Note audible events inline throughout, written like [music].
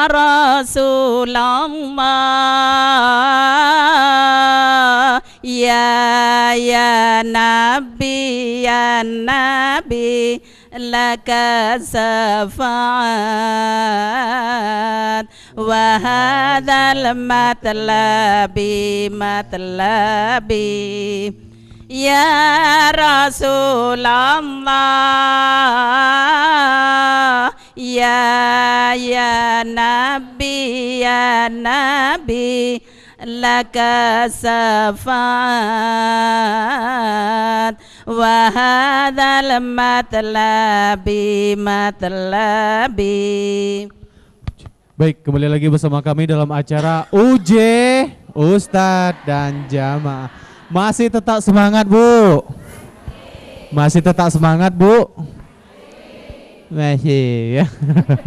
Ya rasulamma ya ya nabi ya nabi laka safat wa hadzal matlabi matlabi Ya Rasulullah ya ya nabi ya nabi laka safat wa hadzal matlabi matlabi Baik, kembali lagi bersama kami dalam acara UJ Ustad dan Jamaah. Masih tetap semangat, Bu. Masih tetap semangat, Bu. Masih ya.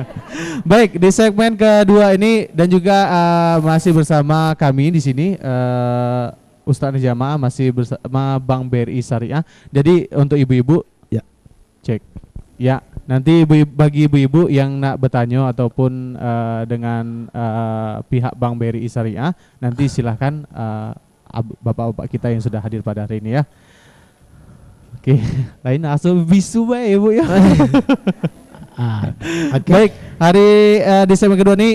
[laughs] Baik, di segmen kedua ini dan juga uh, masih bersama kami di sini uh, eh, Ustaz Jamaah masih bersama Bang BRI Syariah. Jadi untuk ibu-ibu ya cek. Ya, nanti ibu, bagi ibu-ibu yang nak bertanya ataupun uh, dengan uh, pihak Bang BRI Syariah, nanti silahkan uh, bapak-bapak kita yang sudah hadir pada hari ini ya. Oke, okay. [laughs] lain asu bisu baik, ya Bu ya. [laughs] ah, okay. Baik, hari uh, eh, di kedua ini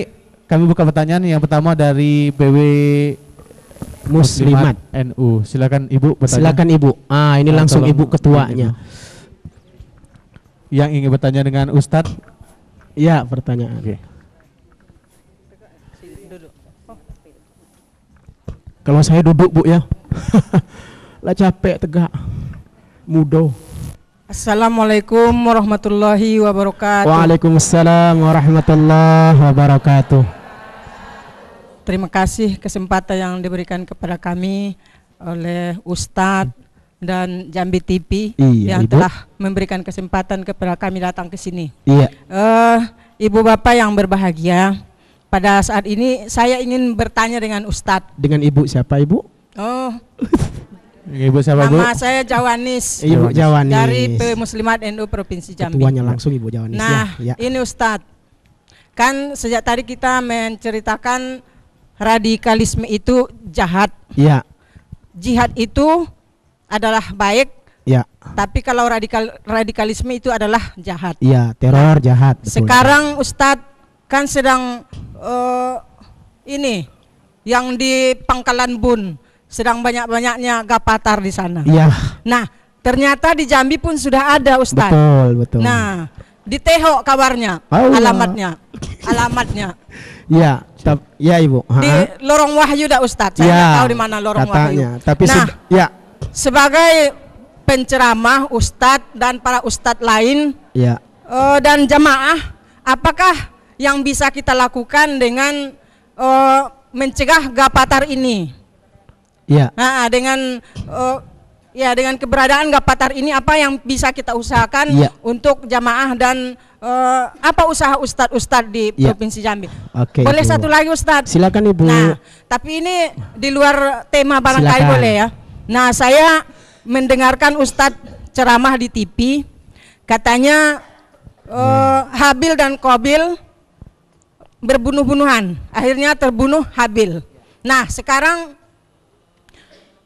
kami buka pertanyaan yang pertama dari BW Muslimat, NU. Silakan Ibu bertanya. Silakan Ibu. Ah, ini nah, langsung Ibu ketuanya. Ibu. Yang ingin bertanya dengan Ustadz? Ya, pertanyaan. Oke. Okay. Kalau saya duduk Bu ya. [laughs] lah capek tegak mudo Assalamualaikum warahmatullahi wabarakatuh. Waalaikumsalam warahmatullahi wabarakatuh. Terima kasih kesempatan yang diberikan kepada kami oleh Ustadz dan Jambi TV iya, yang Ibu. telah memberikan kesempatan kepada kami datang ke sini. Iya. Uh, Ibu Bapak yang berbahagia, pada saat ini saya ingin bertanya dengan Ustadz. Dengan Ibu siapa Ibu? Oh, [laughs] Iya, Ibu siapa Bu? Nama saya Jawanis. Ibu iya, Jawanis. Dari P Muslimat NU Provinsi Jambi. Tuanya langsung Ibu Jawanis. Ya. Nah, ya, ini Ustadz. Kan sejak tadi kita menceritakan radikalisme itu jahat. Iya. Jihad itu adalah baik. Iya. Tapi kalau radikal radikalisme itu adalah jahat. Iya, teror nah, jahat. Betul. Sekarang Ustadz kan sedang uh, ini yang di Pangkalan Bun sedang banyak-banyaknya gapatar di sana. Iya. Nah, ternyata di Jambi pun sudah ada Ustaz. Betul, betul. Nah, di Teho kabarnya, alamatnya, alamatnya. Iya, [laughs] ya Ibu. Ha? Di Lorong Wahyu dah Ustaz. Saya ya, tahu di mana Lorong katanya. Wahyu. Tapi nah, ya. Sebagai penceramah Ustaz dan para Ustaz lain, ya. Uh, dan jamaah, apakah yang bisa kita lakukan dengan uh, mencegah gapatar ini? Ya. Nah, dengan uh, ya dengan keberadaan Gapatar ini apa yang bisa kita usahakan ya. untuk jamaah dan uh, apa usaha ustadz-ustadz di ya. Provinsi Jambi? Oke. boleh Ibu. satu lagi ustadz? Silakan Ibu. Nah, tapi ini di luar tema barangkali boleh ya. Nah, saya mendengarkan ustadz ceramah di TV katanya uh, hmm. Habil dan Kobil berbunuh-bunuhan. Akhirnya terbunuh Habil. Nah, sekarang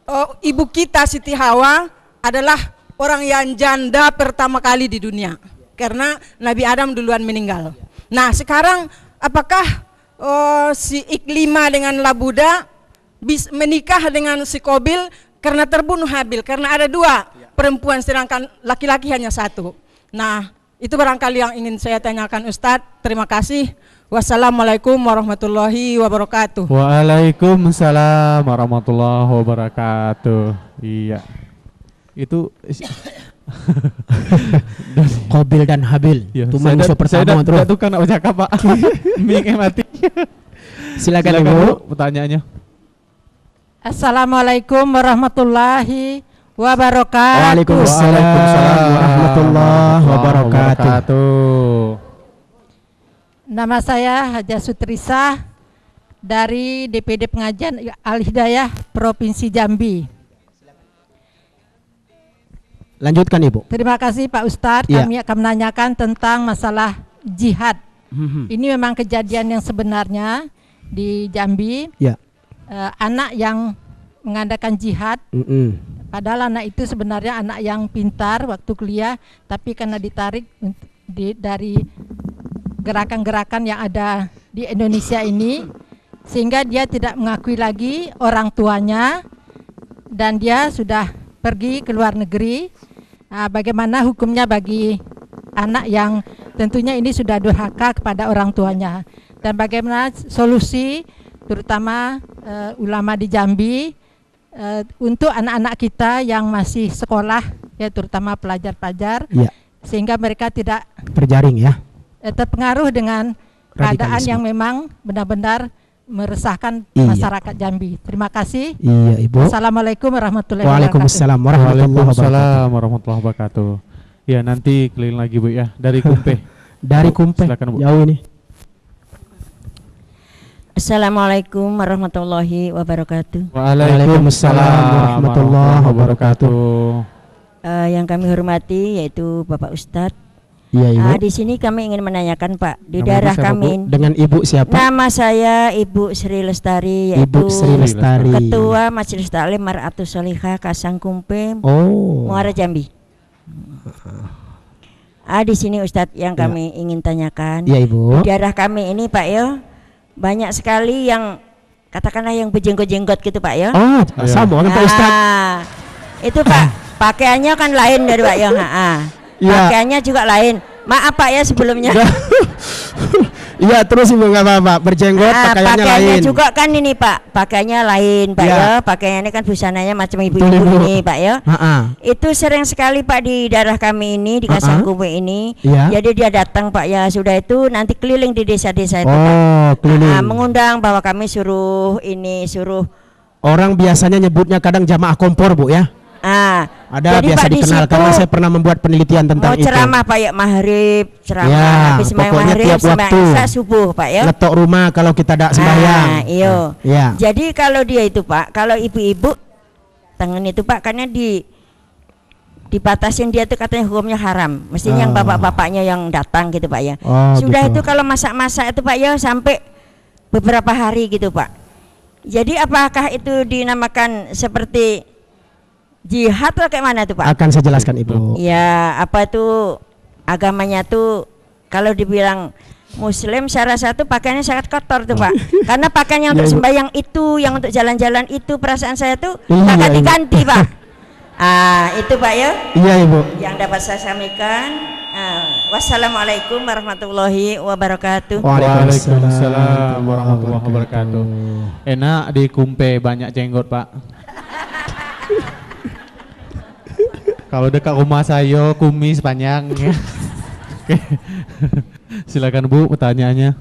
oh, ibu kita Siti Hawa adalah orang yang janda pertama kali di dunia karena Nabi Adam duluan meninggal. Nah sekarang apakah oh, si Iklima dengan Labuda bis, menikah dengan si Kobil karena terbunuh Habil karena ada dua perempuan sedangkan laki-laki hanya satu. Nah itu barangkali yang ingin saya tanyakan Ustadz. Terima kasih. Wassalamualaikum warahmatullahi wabarakatuh. Waalaikumsalam warahmatullahi wabarakatuh. Iya. Itu [laughs] Kobil dan Habil. Ya, itu manusia pertama terus. Itu kan ucap Pak. [laughs] Mik mati. Silakan, Silakan Ibu pertanyaannya. Assalamualaikum warahmatullahi wabarakatuh. Waalaikumsalam warahmatullahi wabarakatuh. Nama saya Haja Sutrisa dari DPD Pengajian Al Hidayah Provinsi Jambi. Lanjutkan Ibu. Terima kasih Pak Ustadz. Ya. Kami akan menanyakan tentang masalah jihad. Ini memang kejadian yang sebenarnya di Jambi. Ya. Eh, anak yang mengadakan jihad. hmm Padahal anak itu sebenarnya anak yang pintar waktu kuliah, tapi karena ditarik di, dari gerakan-gerakan yang ada di Indonesia ini sehingga dia tidak mengakui lagi orang tuanya dan dia sudah pergi ke luar negeri. Nah, bagaimana hukumnya bagi anak yang tentunya ini sudah durhaka kepada orang tuanya dan bagaimana solusi terutama uh, ulama di Jambi uh, untuk anak-anak kita yang masih sekolah ya terutama pelajar-pelajar ya. sehingga mereka tidak terjaring ya eh, terpengaruh dengan Radikalisme. keadaan yang memang benar-benar meresahkan iya. masyarakat Jambi. Terima kasih. Iya, Ibu. Assalamualaikum warahmatullahi wabarakatuh. Waalaikumsalam warahmatullahi wabarakatuh. warahmatullahi wabarakatuh. Ya, nanti keliling lagi, Bu ya. Dari [laughs] Kumpe. Dari Kumpe. Silakan, Bu. Jauh ini. Assalamualaikum warahmatullahi wabarakatuh. Waalaikumsalam warahmatullahi wabarakatuh. Uh, yang kami hormati yaitu Bapak Ustadz Iya, Ibu. Uh, di sini kami ingin menanyakan, Pak, di nama daerah siapa, kami. Bu? Dengan Ibu siapa? Nama saya Ibu Sri Lestari, yaitu Ibu Sri Lestari. Ketua Majelis Taklim Soliha Solihah Kumpe, oh. Muara Jambi. Ah, uh, di sini Ustadz yang ya. kami ingin tanyakan. Iya, Ibu. Di daerah kami ini, Pak, ya banyak sekali yang katakanlah yang bejenggot-jenggot gitu, Pak, ya. Oh, sama kan Pak ah, Ustadz. Itu, Pak, [coughs] pakaiannya kan lain dari Pak ya ya. pakaiannya juga lain maaf pak ya sebelumnya Iya, [laughs] iya terus ibu nggak apa-apa berjenggot nah, pakaiannya, pakaiannya lain. juga kan ini pak pakaiannya lain pak ya, ya. pakaiannya kan busananya macam ibu-ibu ini pak ya. ha -ha. Itu sering sekali pak di daerah kami ini di Kasangkume kubu ini. Ya. Jadi dia datang pak ya sudah itu nanti keliling di desa-desa itu. Oh pak. Nah, mengundang bahwa kami suruh ini suruh. Orang biasanya nyebutnya kadang jamaah kompor bu ya. Ah, ada Jadi biasa Pak, dikenal karena saya pernah membuat penelitian tentang oh, ceramah itu. Pak ya mahrib, ceramah ya, habis sembahyang mahrib, tiap waktu isya subuh Pak ya. Letok rumah kalau kita tidak sembahyang. Ah, iya. Ya. Jadi kalau dia itu Pak, kalau ibu-ibu tangan itu Pak karena di dibatasin dia itu katanya hukumnya haram. Mestinya oh. yang ah. bapak-bapaknya yang datang gitu Pak ya. Oh, Sudah gitu. itu kalau masak-masak itu Pak ya sampai beberapa hari gitu Pak. Jadi apakah itu dinamakan seperti Jihad pakai mana tuh Pak? Akan saya jelaskan Ibu. Ya, apa itu agamanya tuh kalau dibilang Muslim saya satu pakainya pakaiannya sangat kotor tuh Pak. [laughs] Karena pakaian untuk ya, ya. sembahyang itu, yang untuk jalan-jalan itu perasaan saya tuh tak iya, iya, ganti-ganti iya. Pak. [laughs] Ah, itu Pak ya? Iya Ibu. Yang dapat saya sampaikan. Ah, wassalamualaikum warahmatullahi wabarakatuh. Waalaikumsalam warahmatullahi wabarakatuh. Enak di kumpe banyak jenggot Pak. Kalau dekat rumah saya kumis panjang. Oke. Ya. [laughs] Silakan Bu pertanyaannya.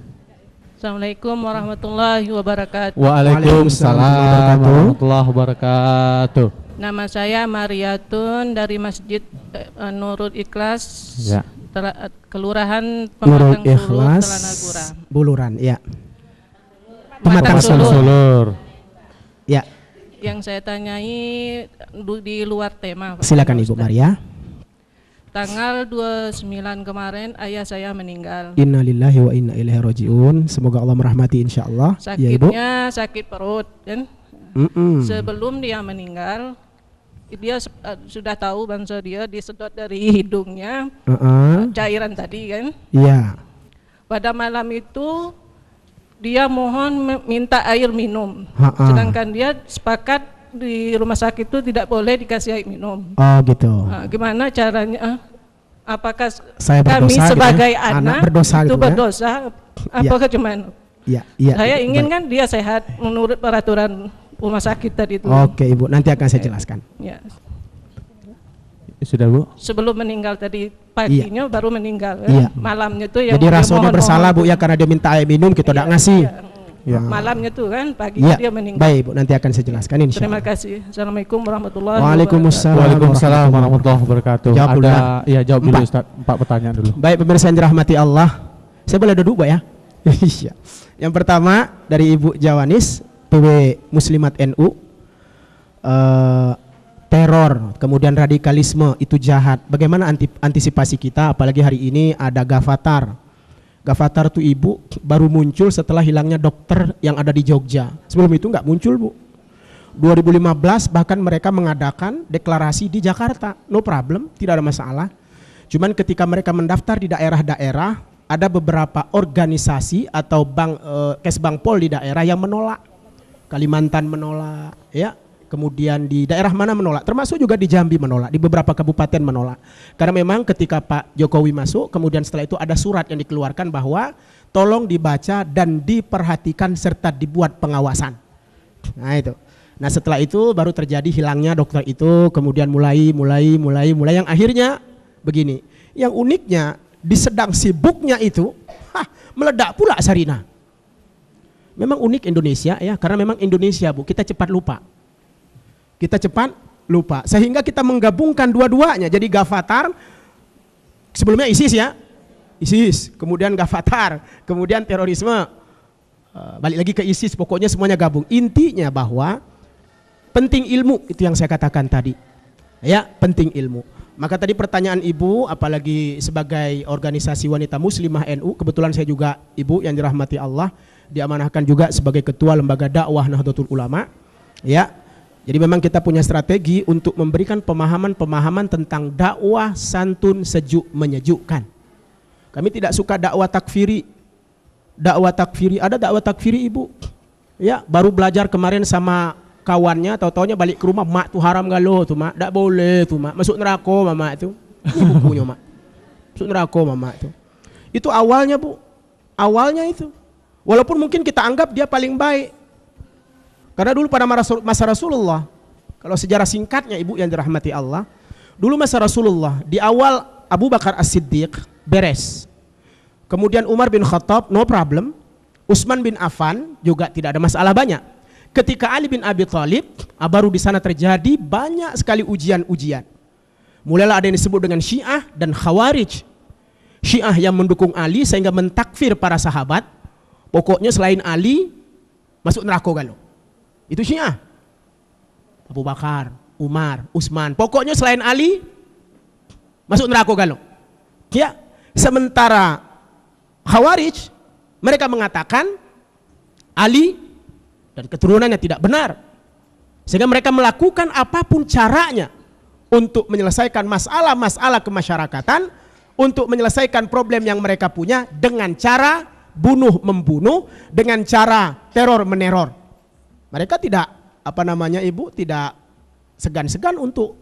Assalamualaikum warahmatullahi wabarakatuh. Waalaikumsalam warahmatullahi wabarakatuh. Nama saya Mariatun dari Masjid uh, Nurul Ikhlas. Ya. Tela, Kelurahan Pematang Ikhlas, Sulur, Buluran, ya. Pematang, Pematang Sulur. Sulur. Yang saya tanyai di luar tema. Pak Silakan Ibu Maria. Tanggal 29 kemarin ayah saya meninggal. Innalillahi wa inna ilaihi rajiun. Semoga Allah merahmati insyaallah. Sakitnya ya, Ibu. sakit perut kan. Mm -mm. Sebelum dia meninggal, dia uh, sudah tahu bangsa dia disedot dari hidungnya uh -uh. cairan tadi kan. Iya. Yeah. Pada malam itu dia mohon minta air minum. Ha -ha. Sedangkan dia sepakat di rumah sakit itu tidak boleh dikasih air minum. Oh gitu. Nah, gimana caranya? Ah, apakah Saya kami sebagai gitu ya? anak, anak berdosa itu gitu ya. berdosa? Ya? Apakah ya. cuman? Ya, ya, saya ingin kan dia sehat menurut peraturan rumah sakit tadi itu. Oke ibu, nanti akan saya jelaskan. Ya. Ya sudah Bu. Sebelum meninggal tadi iya. paginya iya. baru meninggal. Ya. Iya. Malamnya tuh yang Jadi rasanya bersalah Bu ya karena dia minta air minum kita tidak iya, ngasih. Iya. Ya. Malamnya tuh kan pagi iya. dia meninggal. Baik Bu, nanti akan saya jelaskan ini Terima kasih. Assalamualaikum warahmatullahi Waalaikumsalam. Waalaikumsalam warahmatullahi wabarakatuh. Jawab Ada, ya. jawab empat. dulu Ustaz. Empat pertanyaan dulu. Baik pemirsa yang dirahmati Allah. Saya boleh duduk Bu ya? [laughs] Iya. yang pertama dari Ibu Jawanis, PW Muslimat NU. Uh, eh, teror, kemudian radikalisme itu jahat. Bagaimana antisipasi kita apalagi hari ini ada Gavatar. Gavatar itu ibu baru muncul setelah hilangnya dokter yang ada di Jogja. Sebelum itu nggak muncul bu. 2015 bahkan mereka mengadakan deklarasi di Jakarta. No problem, tidak ada masalah. Cuman ketika mereka mendaftar di daerah-daerah, ada beberapa organisasi atau bank eh, kesbangpol di daerah yang menolak. Kalimantan menolak, ya kemudian di daerah mana menolak, termasuk juga di Jambi menolak, di beberapa kabupaten menolak. Karena memang ketika Pak Jokowi masuk, kemudian setelah itu ada surat yang dikeluarkan bahwa tolong dibaca dan diperhatikan serta dibuat pengawasan. Nah itu. Nah setelah itu baru terjadi hilangnya dokter itu, kemudian mulai, mulai, mulai, mulai, yang akhirnya begini. Yang uniknya di sedang sibuknya itu, hah, meledak pula Sarina memang unik Indonesia ya karena memang Indonesia bu kita cepat lupa kita cepat lupa. Sehingga kita menggabungkan dua-duanya. Jadi Gafatar, sebelumnya ISIS ya. ISIS, kemudian Gafatar, kemudian terorisme. Eh, balik lagi ke ISIS, pokoknya semuanya gabung. Intinya bahwa penting ilmu, itu yang saya katakan tadi. Ya, penting ilmu. Maka tadi pertanyaan ibu, apalagi sebagai organisasi wanita muslimah NU, kebetulan saya juga ibu yang dirahmati Allah, diamanahkan juga sebagai ketua lembaga dakwah Nahdlatul Ulama. Ya, jadi memang kita punya strategi untuk memberikan pemahaman-pemahaman tentang dakwah santun sejuk menyejukkan. Kami tidak suka dakwah takfiri. Dakwah takfiri, ada dakwah takfiri Ibu. Ya, baru belajar kemarin sama kawannya, tahu-taunya balik ke rumah, mak tu haram galuh tu mak, tidak boleh tu mak, masuk neraka mama itu. Ini bukunya mak. Masuk neraka mama itu. Itu awalnya Bu. Awalnya itu. Walaupun mungkin kita anggap dia paling baik, karena dulu pada masa Rasulullah, kalau sejarah singkatnya ibu yang dirahmati Allah, dulu masa Rasulullah di awal Abu Bakar As-Siddiq beres. Kemudian Umar bin Khattab no problem. Utsman bin Affan juga tidak ada masalah banyak. Ketika Ali bin Abi Thalib ah, baru di sana terjadi banyak sekali ujian-ujian. Mulailah ada yang disebut dengan Syiah dan Khawarij. Syiah yang mendukung Ali sehingga mentakfir para sahabat. Pokoknya selain Ali masuk neraka galuh. Kan itu Syiah. Abu Bakar, Umar, Utsman. Pokoknya selain Ali masuk neraka kalau. Ya. Sementara Khawarij mereka mengatakan Ali dan keturunannya tidak benar. Sehingga mereka melakukan apapun caranya untuk menyelesaikan masalah-masalah kemasyarakatan, untuk menyelesaikan problem yang mereka punya dengan cara bunuh membunuh, dengan cara teror meneror. Mereka tidak apa namanya ibu tidak segan-segan untuk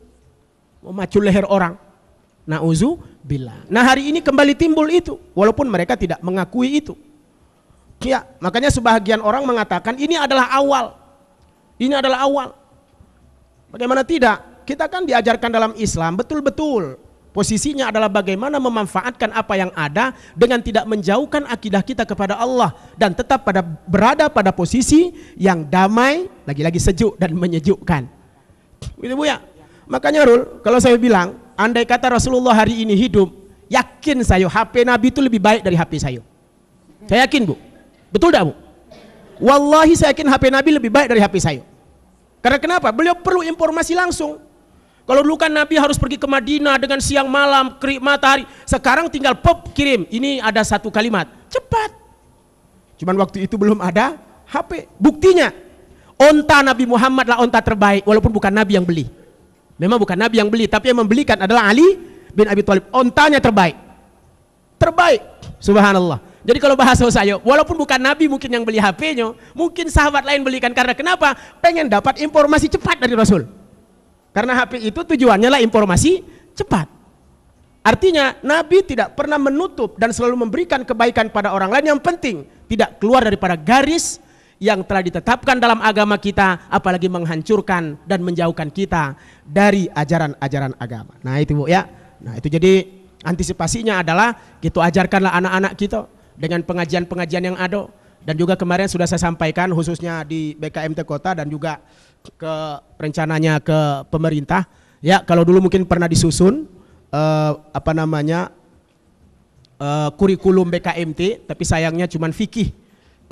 memacu leher orang. uzu bila. Nah hari ini kembali timbul itu, walaupun mereka tidak mengakui itu. Ya, makanya sebahagian orang mengatakan ini adalah awal. Ini adalah awal. Bagaimana tidak? Kita kan diajarkan dalam Islam betul-betul Posisinya adalah bagaimana memanfaatkan apa yang ada dengan tidak menjauhkan akidah kita kepada Allah dan tetap pada berada pada posisi yang damai, lagi-lagi sejuk dan menyejukkan. Itu Bu ya. Makanya Rul, kalau saya bilang, andai kata Rasulullah hari ini hidup, yakin saya HP Nabi itu lebih baik dari HP saya. Saya yakin Bu. Betul dah Bu? Wallahi saya yakin HP Nabi lebih baik dari HP saya. Karena kenapa? Beliau perlu informasi langsung. Kalau dulu kan Nabi harus pergi ke Madinah dengan siang malam, kerik matahari. Sekarang tinggal pop kirim. Ini ada satu kalimat. Cepat. Cuman waktu itu belum ada HP. Buktinya, onta Nabi Muhammad lah onta terbaik. Walaupun bukan Nabi yang beli. Memang bukan Nabi yang beli. Tapi yang membelikan adalah Ali bin Abi Thalib. Ontanya terbaik. Terbaik. Subhanallah. Jadi kalau bahasa saya, walaupun bukan Nabi mungkin yang beli HP-nya, mungkin sahabat lain belikan karena kenapa? Pengen dapat informasi cepat dari Rasul. Karena HP itu tujuannya lah informasi cepat. Artinya Nabi tidak pernah menutup dan selalu memberikan kebaikan pada orang lain yang penting tidak keluar daripada garis yang telah ditetapkan dalam agama kita apalagi menghancurkan dan menjauhkan kita dari ajaran-ajaran agama. Nah itu Bu ya. Nah itu jadi antisipasinya adalah kita gitu, ajarkanlah anak-anak kita dengan pengajian-pengajian yang ada dan juga kemarin sudah saya sampaikan khususnya di BKMT Kota dan juga ke rencananya ke pemerintah. Ya, kalau dulu mungkin pernah disusun uh, apa namanya uh, kurikulum BKMT, tapi sayangnya cuman fikih.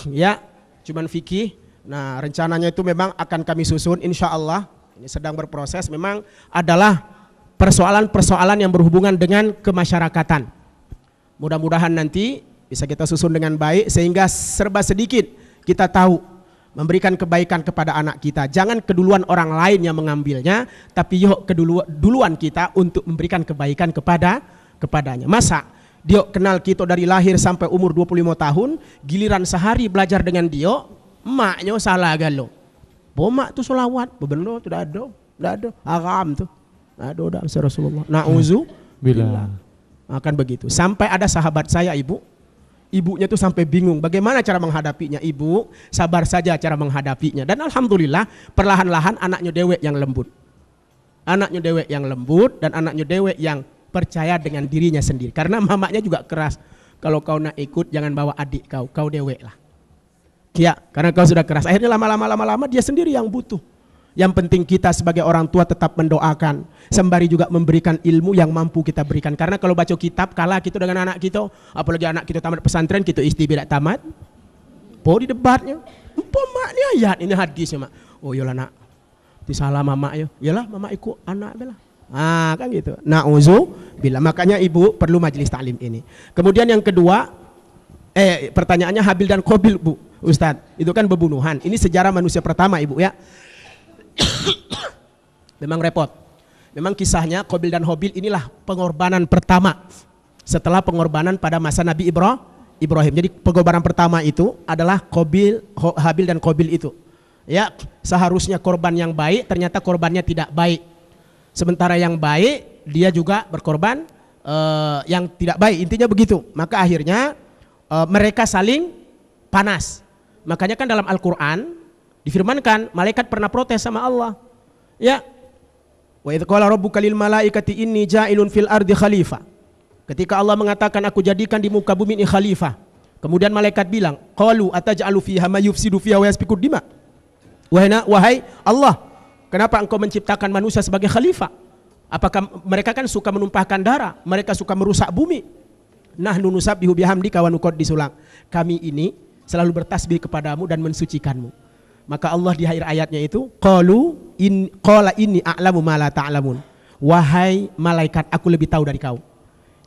Ya, cuman fikih. Nah, rencananya itu memang akan kami susun insya Allah. Ini sedang berproses memang adalah persoalan-persoalan yang berhubungan dengan kemasyarakatan. Mudah-mudahan nanti bisa kita susun dengan baik sehingga serba sedikit kita tahu memberikan kebaikan kepada anak kita. Jangan keduluan orang lain yang mengambilnya, tapi yuk keduluan kita untuk memberikan kebaikan kepada kepadanya. Masa dia kenal kita dari lahir sampai umur 25 tahun, giliran sehari belajar dengan dia maknya salah galo. Bomak tuh solawat, bebenlo tuh dado, ada, agam tuh. Dado dah Rasulullah. Nauzu billah. Akan begitu. Sampai ada sahabat saya ibu, ibunya tuh sampai bingung bagaimana cara menghadapinya ibu sabar saja cara menghadapinya dan alhamdulillah perlahan-lahan anaknya dewek yang lembut anaknya dewek yang lembut dan anaknya dewek yang percaya dengan dirinya sendiri karena mamanya juga keras kalau kau nak ikut jangan bawa adik kau kau dewek lah ya karena kau sudah keras akhirnya lama-lama lama-lama dia sendiri yang butuh yang penting kita sebagai orang tua tetap mendoakan. Sembari juga memberikan ilmu yang mampu kita berikan. Karena kalau baca kitab kalah kita gitu dengan anak kita. Gitu. Apalagi anak kita tamat pesantren, kita gitu, istri tidak tamat. Po di debatnya. Empo mak ini ayat, ini hadisnya mak. Oh yolah nak. Itu salah mama ya. Yolah mama ikut anak bela. Ah kan gitu. uzu bila makanya ibu perlu majelis taklim ini. Kemudian yang kedua, eh pertanyaannya Habil dan Kobil bu, Ustaz, Itu kan pembunuhan. Ini sejarah manusia pertama ibu ya. [coughs] Memang repot. Memang kisahnya Kobil dan Hobil inilah pengorbanan pertama setelah pengorbanan pada masa Nabi Ibrahim. Jadi pengorbanan pertama itu adalah Kobil, Habil dan Kobil itu. Ya, seharusnya korban yang baik ternyata korbannya tidak baik. Sementara yang baik dia juga berkorban eh, yang tidak baik. Intinya begitu. Maka akhirnya eh, mereka saling panas. Makanya kan dalam Al-Qur'an Difirmankan malaikat pernah protes sama Allah. Ya. Wa idz qala rabbuka lil malaikati inni ja'ilun fil ardi khalifah. Ketika Allah mengatakan aku jadikan di muka bumi ini khalifah. Kemudian malaikat bilang, "Qalu ataj'alu fiha may yufsidu fiha wa yasfiku dima?" Wahai, wahai Allah, kenapa engkau menciptakan manusia sebagai khalifah? Apakah mereka kan suka menumpahkan darah, mereka suka merusak bumi. Nah, nunusab bihamdika wa nuqaddisulak. Kami ini selalu bertasbih kepadamu dan mensucikanmu. Maka Allah di akhir ayatnya itu qalu in qala ini a'lamu ma la ta'lamun. Wahai malaikat, aku lebih tahu dari kau.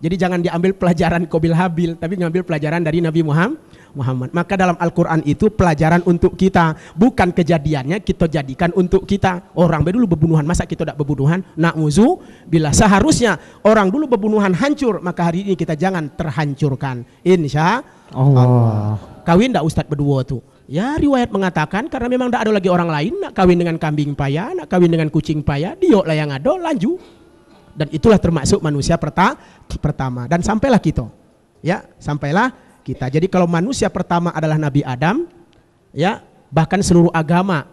Jadi jangan diambil pelajaran Kobil Habil, tapi ngambil pelajaran dari Nabi Muhammad. Maka dalam Al-Quran itu pelajaran untuk kita. Bukan kejadiannya kita jadikan untuk kita. Orang dulu berbunuhan, masa kita tidak berbunuhan? Na'uzu bila seharusnya orang dulu berbunuhan hancur, maka hari ini kita jangan terhancurkan. Insya Allah. Allah. Kawin enggak Ustadz berdua tuh? Ya riwayat mengatakan karena memang tidak ada lagi orang lain nak kawin dengan kambing paya, nak kawin dengan kucing paya, dia lah yang ada, lanjut. Dan itulah termasuk manusia perta pertama. Dan sampailah kita. Ya, sampailah kita. Jadi kalau manusia pertama adalah Nabi Adam, ya bahkan seluruh agama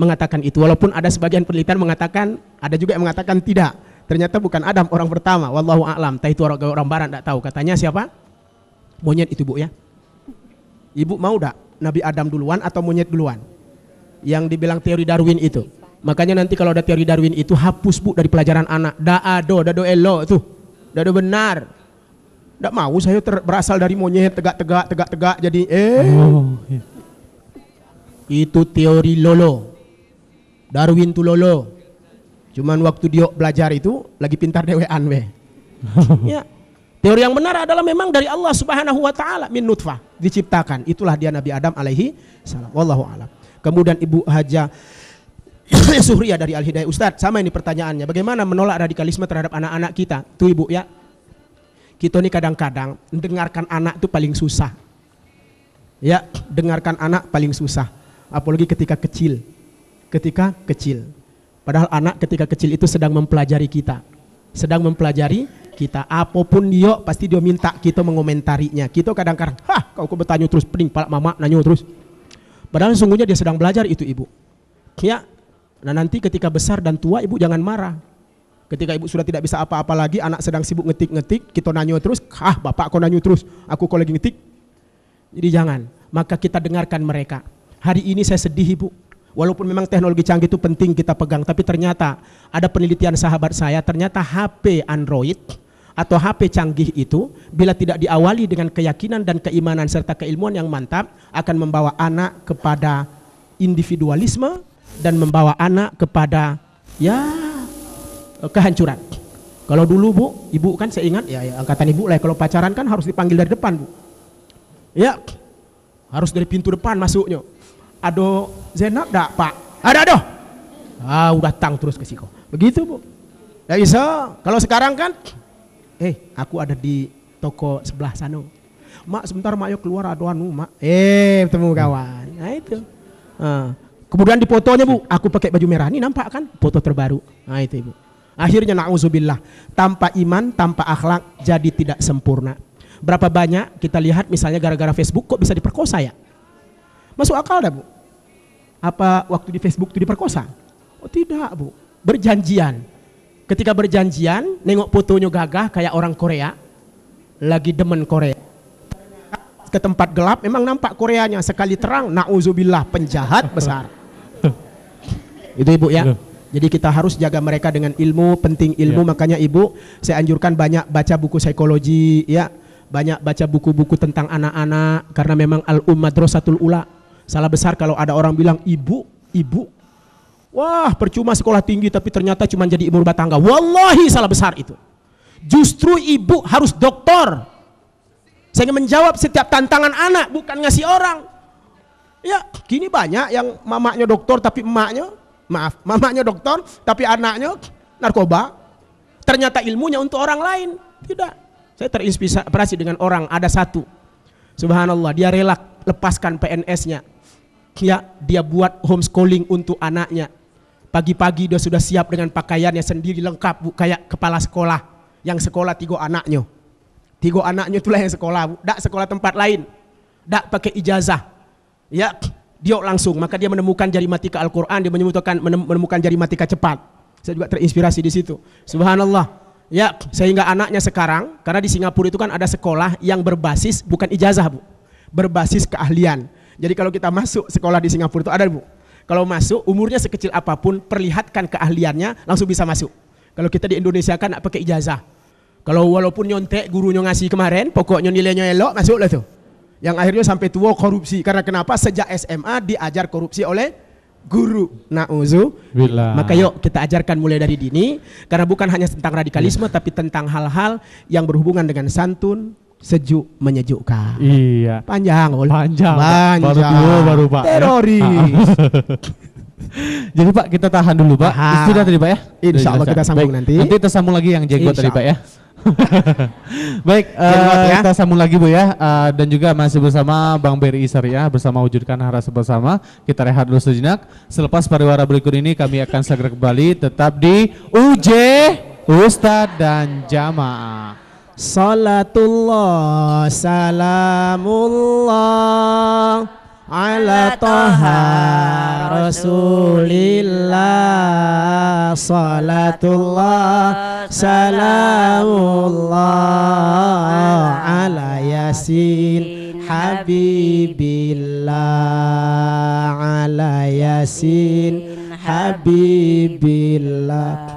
mengatakan itu. Walaupun ada sebagian penelitian mengatakan, ada juga yang mengatakan tidak. Ternyata bukan Adam orang pertama. Wallahu a'lam. Tapi itu orang, orang barat tidak tahu. Katanya siapa? Monyet itu bu ya. Ibu mau tidak? Nabi Adam duluan atau monyet duluan? Yang dibilang teori Darwin itu. Makanya nanti kalau ada teori Darwin itu hapus bu dari pelajaran anak. Daado, dado elo tuh. Dado benar. Tidak mau saya berasal dari monyet tegak-tegak, tegak-tegak jadi eh. Oh, iya. Itu teori lolo. Darwin tu lolo. Cuman waktu dia belajar itu lagi pintar dewean weh. [laughs] Ya. Teori yang benar adalah memang dari Allah Subhanahu wa taala min nutfah diciptakan. Itulah dia Nabi Adam alaihi salam. Wallahu alam. Kemudian Ibu Haja [coughs] Suhriya dari Al Hidayah Ustadz, sama ini pertanyaannya. Bagaimana menolak radikalisme terhadap anak-anak kita? Tuh Ibu ya. Kita ini kadang-kadang dengarkan anak itu paling susah. Ya, dengarkan anak paling susah. Apalagi ketika kecil. Ketika kecil. Padahal anak ketika kecil itu sedang mempelajari kita. Sedang mempelajari kita apapun dia pasti dia minta kita mengomentarinya kita kadang-kadang hah kau kau bertanya terus pening palak mama nanya terus padahal sungguhnya dia sedang belajar itu ibu ya nah nanti ketika besar dan tua ibu jangan marah ketika ibu sudah tidak bisa apa-apa lagi anak sedang sibuk ngetik-ngetik kita nanya terus ah bapak kau nanya terus aku kau lagi ngetik jadi jangan maka kita dengarkan mereka hari ini saya sedih ibu Walaupun memang teknologi canggih itu penting kita pegang, tapi ternyata ada penelitian sahabat saya, ternyata HP Android atau HP canggih itu bila tidak diawali dengan keyakinan dan keimanan serta keilmuan yang mantap akan membawa anak kepada individualisme dan membawa anak kepada ya kehancuran. Kalau dulu Bu, Ibu kan saya ingat ya, ya angkatan Ibu lah ya, kalau pacaran kan harus dipanggil dari depan Bu. Ya. Harus dari pintu depan masuknya. Ado Zainab dak Pak? Ada aduh. Ah udah tang terus ke siko. Begitu Bu. Ya bisa. Kalau sekarang kan eh aku ada di toko sebelah sana. Mak sebentar mak yuk keluar ada anu mak. Eh ketemu hmm. kawan. Nah itu. Nah, kemudian di fotonya bu, aku pakai baju merah. Ini nampak kan foto terbaru. Nah itu ibu. Akhirnya na'udzubillah. Tanpa iman, tanpa akhlak jadi tidak sempurna. Berapa banyak kita lihat misalnya gara-gara Facebook kok bisa diperkosa ya? Masuk akal dah bu. Apa waktu di Facebook itu diperkosa? Oh tidak bu. Berjanjian ketika berjanjian nengok fotonya gagah kayak orang Korea lagi demen Korea ke tempat gelap memang nampak Koreanya sekali terang nauzubillah penjahat besar [laughs] itu ibu ya iya. jadi kita harus jaga mereka dengan ilmu penting ilmu ya. makanya ibu saya anjurkan banyak baca buku psikologi ya banyak baca buku-buku tentang anak-anak karena memang al ummadrosatul ula salah besar kalau ada orang bilang ibu ibu Wah, percuma sekolah tinggi tapi ternyata cuma jadi ibu rumah tangga. Wallahi salah besar itu. Justru ibu harus dokter. Saya ingin menjawab setiap tantangan anak, bukan ngasih orang. Ya, kini banyak yang mamanya dokter tapi emaknya, maaf, mamanya dokter tapi anaknya narkoba. Ternyata ilmunya untuk orang lain. Tidak. Saya terinspirasi dengan orang, ada satu. Subhanallah, dia rela lepaskan PNS-nya. Ya, dia buat homeschooling untuk anaknya Pagi-pagi dia sudah siap dengan pakaiannya sendiri lengkap bu, kayak kepala sekolah. Yang sekolah tiga anaknya. Tiga anaknya itulah yang sekolah bu. Dak sekolah tempat lain. Dak pakai ijazah. Ya, dia langsung. Maka dia menemukan jari ke Al-Quran, dia menemukan, menemukan jari ke cepat. Saya juga terinspirasi di situ. Subhanallah. Ya, sehingga anaknya sekarang, karena di Singapura itu kan ada sekolah yang berbasis bukan ijazah bu, berbasis keahlian. Jadi kalau kita masuk sekolah di Singapura itu ada bu, kalau masuk, umurnya sekecil apapun, perlihatkan keahliannya, langsung bisa masuk. Kalau kita di Indonesia kan nak pakai ijazah. Kalau walaupun nyontek gurunya ngasih kemarin, pokoknya nilainya elok, masuklah tuh. Yang akhirnya sampai tua korupsi. Karena kenapa? Sejak SMA diajar korupsi oleh guru. Nauzu. Maka yuk kita ajarkan mulai dari dini. Karena bukan hanya tentang radikalisme, iya. tapi tentang hal-hal yang berhubungan dengan santun, sejuk menyejukkan. Iya. Panjang, Panjang. Panjang. Baru dulu, baru Pak. Teroris. Ah, ah. [laughs] Jadi Pak kita tahan dulu Pak. Sudah tadi Pak ya. Insya Allah iya, kita sambung Baik. nanti. Nanti kita sambung lagi yang jenggot tadi Pak ya. [laughs] Baik, uh, [laughs] ya. kita sambung lagi Bu ya uh, dan juga masih bersama Bang Beri Isaria ya, bersama wujudkan harasa bersama. Kita rehat dulu sejenak. Selepas pariwara berikut ini kami akan segera kembali tetap di UJ Ustadz dan Jamaah. Salatullah salamullah ala toha rasulillah Salatullah salamullah ala yasin habibillah ala yasin habibillah